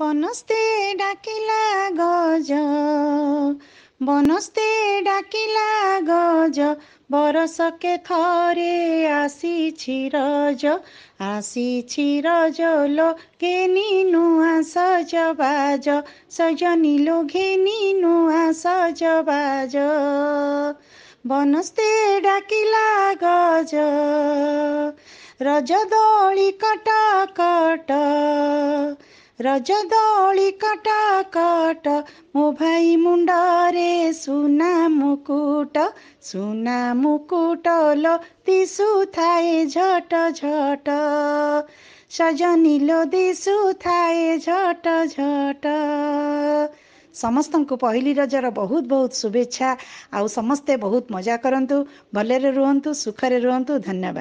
ବନସ୍ତେ ଡାକିଲା ଗଜ ବନସ୍ତେ ଡାକିଲା ଗଜ ବରଷକେ ଥରେ ଆସିଛି ରଜ ଆସିଛି ରଜ ଲୋ ଘେନି ନୂଆ ସଜ ବାଜ ସଜନି ଲୋ ଘେନି ନୂଆ ସଜ ବାଜ ବନସ୍ତେ ଡାକିଲା ଗଜ ରଜ ଦୋଳି କଟା ରଜ ଦୋଳି କଟ କଟ ମୋ ଭାଇ ମୁଣ୍ଡରେ ସୁନା ମୁକୁଟ ସୁନା ମୁକୁଟ ଲୋ ଦିଶୁ ଥାଏ ଝଟ ଝଟ ସଜନିଲୋ ଦିଶୁ ଥାଏ ଝଟ ଝଟ ସମସ୍ତଙ୍କୁ ପହିଲି ରଜର ବହୁତ ବହୁତ ଶୁଭେଚ୍ଛା ଆଉ ସମସ୍ତେ ବହୁତ ମଜା କରନ୍ତୁ ଭଲରେ ରୁହନ୍ତୁ ସୁଖରେ ରୁହନ୍ତୁ ଧନ୍ୟବାଦ